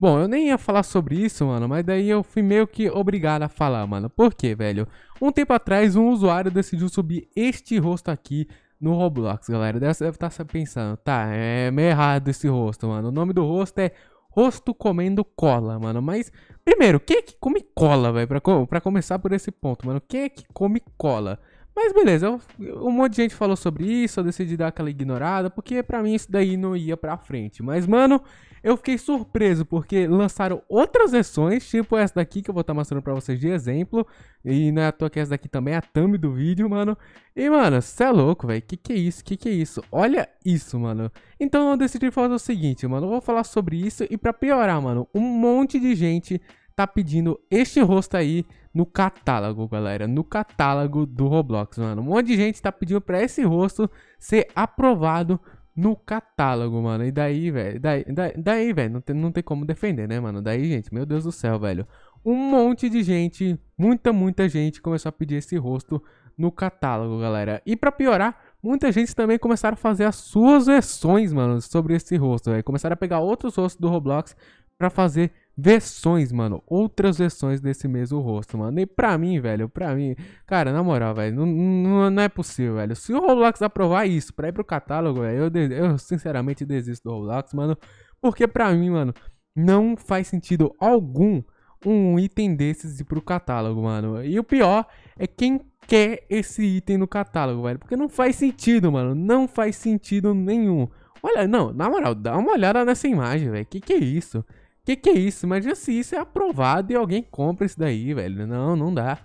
Bom, eu nem ia falar sobre isso, mano, mas daí eu fui meio que obrigado a falar, mano. Por quê, velho? Um tempo atrás, um usuário decidiu subir este rosto aqui no Roblox, galera. Deve estar tá pensando, tá, é meio errado esse rosto, mano. O nome do rosto é Rosto Comendo Cola, mano. Mas, primeiro, quem é que come cola, velho? Pra, pra começar por esse ponto, mano. Quem é que come cola? Mas beleza, um monte de gente falou sobre isso, eu decidi dar aquela ignorada, porque para mim isso daí não ia pra frente. Mas, mano, eu fiquei surpreso, porque lançaram outras versões, tipo essa daqui que eu vou estar tá mostrando pra vocês de exemplo. E não é à toa que essa daqui também é a thumb do vídeo, mano. E, mano, cê é louco, velho. Que que é isso? Que que é isso? Olha isso, mano. Então eu decidi fazer o seguinte, mano. Eu vou falar sobre isso e pra piorar, mano, um monte de gente tá pedindo este rosto aí no catálogo, galera. No catálogo do Roblox, mano. Um monte de gente tá pedindo pra esse rosto ser aprovado no catálogo, mano. E daí, velho. Daí, daí, daí velho. Não tem, não tem como defender, né, mano? Daí, gente. Meu Deus do céu, velho. Um monte de gente. Muita, muita gente começou a pedir esse rosto no catálogo, galera. E pra piorar. Muita gente também começaram a fazer as suas versões, mano, sobre esse rosto, velho. Começaram a pegar outros rostos do Roblox para fazer versões, mano. Outras versões desse mesmo rosto, mano. E pra mim, velho, pra mim. Cara, na moral, velho, não, não, não é possível, velho. Se o Roblox aprovar isso pra ir pro catálogo, velho, eu, eu sinceramente desisto do Roblox, mano. Porque pra mim, mano, não faz sentido algum um item desses ir pro catálogo, mano. E o pior é quem quer esse item no catálogo, velho. Porque não faz sentido, mano. Não faz sentido nenhum. Olha, não, na moral, dá uma olhada nessa imagem, velho. Que que é isso? Que que é isso? Imagina se isso é aprovado e alguém compra isso daí, velho. Não, não dá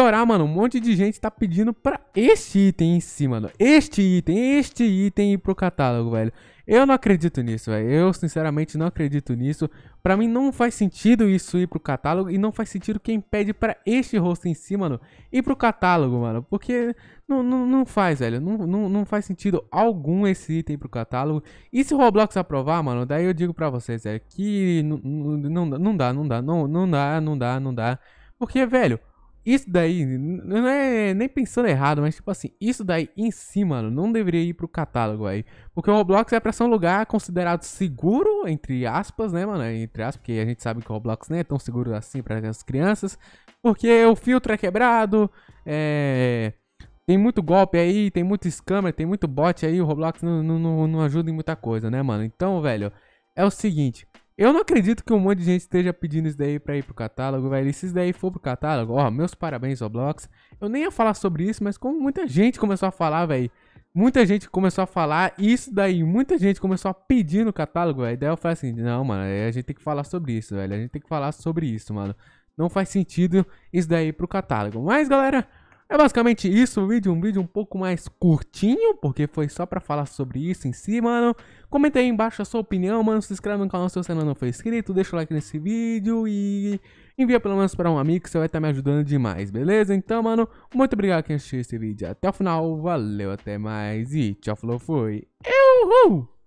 estourar, mano. Um monte de gente tá pedindo pra este item em si, mano. Este item, este item ir pro catálogo, velho. Eu não acredito nisso, velho. Eu, sinceramente, não acredito nisso. Pra mim, não faz sentido isso ir pro catálogo. E não faz sentido quem pede pra este rosto em si, mano, ir pro catálogo, mano. Porque não, não, não faz, velho. Não, não, não faz sentido algum esse item ir pro catálogo. E se o Roblox aprovar, mano, daí eu digo pra vocês, é que não, não, não dá, não dá, não, não dá, não dá, não dá. Porque, velho, isso daí, não é nem pensando errado, mas tipo assim, isso daí em si, mano, não deveria ir pro catálogo aí. Porque o Roblox é pra ser um lugar considerado seguro, entre aspas, né, mano? Entre aspas, porque a gente sabe que o Roblox não é tão seguro assim para as crianças. Porque o filtro é quebrado, é... Tem muito golpe aí, tem muito scammer, tem muito bot aí, o Roblox não, não, não ajuda em muita coisa, né, mano? Então, velho, é o seguinte, eu não acredito que um monte de gente esteja pedindo isso daí pra ir pro catálogo, velho. E se isso daí for pro catálogo, ó, meus parabéns, Roblox. Eu nem ia falar sobre isso, mas como muita gente começou a falar, velho. Muita gente começou a falar isso daí. Muita gente começou a pedir no catálogo, velho. Daí eu falei assim, não, mano, é, a gente tem que falar sobre isso, velho. A gente tem que falar sobre isso, mano. Não faz sentido isso daí pro catálogo. Mas, galera, é basicamente isso, o vídeo, um vídeo um pouco mais curtinho, porque foi só pra falar sobre isso em si, mano. Comenta aí embaixo a sua opinião, mano, se inscreve no canal se você ainda não foi inscrito, deixa o like nesse vídeo e envia pelo menos pra um amigo que você vai estar tá me ajudando demais, beleza? Então, mano, muito obrigado quem assistiu esse vídeo até o final, valeu, até mais e tchau, falou, fui, eu! Uh!